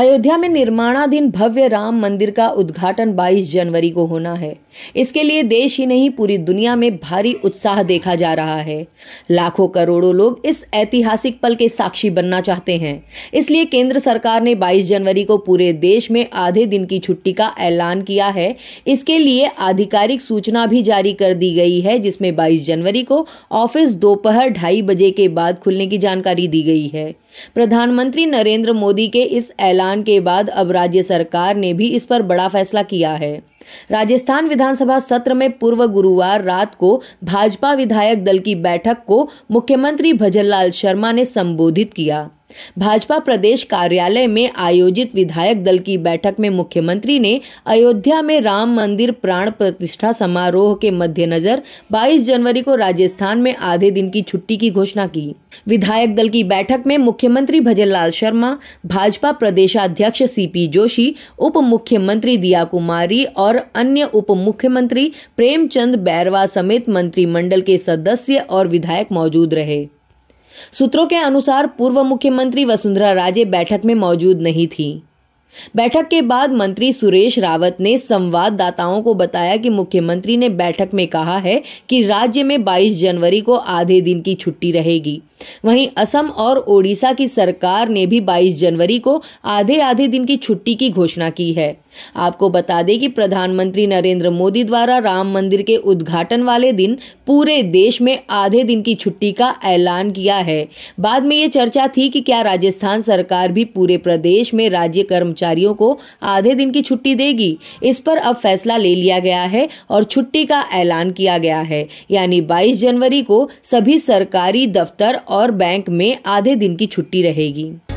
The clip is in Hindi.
अयोध्या में निर्माणाधीन भव्य राम मंदिर का उद्घाटन 22 जनवरी को होना है इसके लिए देश ही नहीं पूरी दुनिया में भारी उत्साह देखा जा रहा है लाखों करोड़ों लोग इस ऐतिहासिक पल के साक्षी बनना चाहते हैं इसलिए केंद्र सरकार ने 22 जनवरी को पूरे देश में आधे दिन की छुट्टी का ऐलान किया है इसके लिए आधिकारिक सूचना भी जारी कर दी गई है जिसमें बाईस जनवरी को ऑफिस दोपहर ढाई बजे के बाद खुलने की जानकारी दी गई है प्रधानमंत्री नरेंद्र मोदी के इस ऐलान बयान के बाद अब राज्य सरकार ने भी इस पर बड़ा फैसला किया है राजस्थान विधानसभा सत्र में पूर्व गुरुवार रात को भाजपा विधायक दल की बैठक को मुख्यमंत्री भजनलाल शर्मा ने संबोधित किया भाजपा प्रदेश कार्यालय में आयोजित विधायक दल की बैठक में मुख्यमंत्री ने अयोध्या में राम मंदिर प्राण प्रतिष्ठा समारोह के मद्देनजर 22 जनवरी को राजस्थान में आधे दिन की छुट्टी की घोषणा की विधायक दल की बैठक में मुख्यमंत्री लाल शर्मा भाजपा प्रदेशाध्यक्ष सीपी जोशी उप मुख्यमंत्री दिया कुमारी और और अन्य उप मुख्यमंत्री प्रेमचंद बैरवा समेत मंत्रिमंडल के सदस्य और विधायक मौजूद रहे सूत्रों के अनुसार पूर्व मुख्यमंत्री वसुंधरा राजे बैठक में मौजूद नहीं थीं बैठक के बाद मंत्री सुरेश रावत ने संवाददाताओं को बताया कि मुख्यमंत्री ने बैठक में कहा है कि राज्य में 22 जनवरी को आधे दिन की छुट्टी रहेगी वहीं असम और ओडिशा की सरकार ने भी 22 जनवरी को आधे आधे दिन की छुट्टी की घोषणा की है आपको बता दें कि प्रधानमंत्री नरेंद्र मोदी द्वारा राम मंदिर के उद्घाटन वाले दिन पूरे देश में आधे दिन की छुट्टी का ऐलान किया है बाद में ये चर्चा थी कि क्या राजस्थान सरकार भी पूरे प्रदेश में राज्य कर्म कर्मचारियों को आधे दिन की छुट्टी देगी इस पर अब फैसला ले लिया गया है और छुट्टी का ऐलान किया गया है यानी 22 जनवरी को सभी सरकारी दफ्तर और बैंक में आधे दिन की छुट्टी रहेगी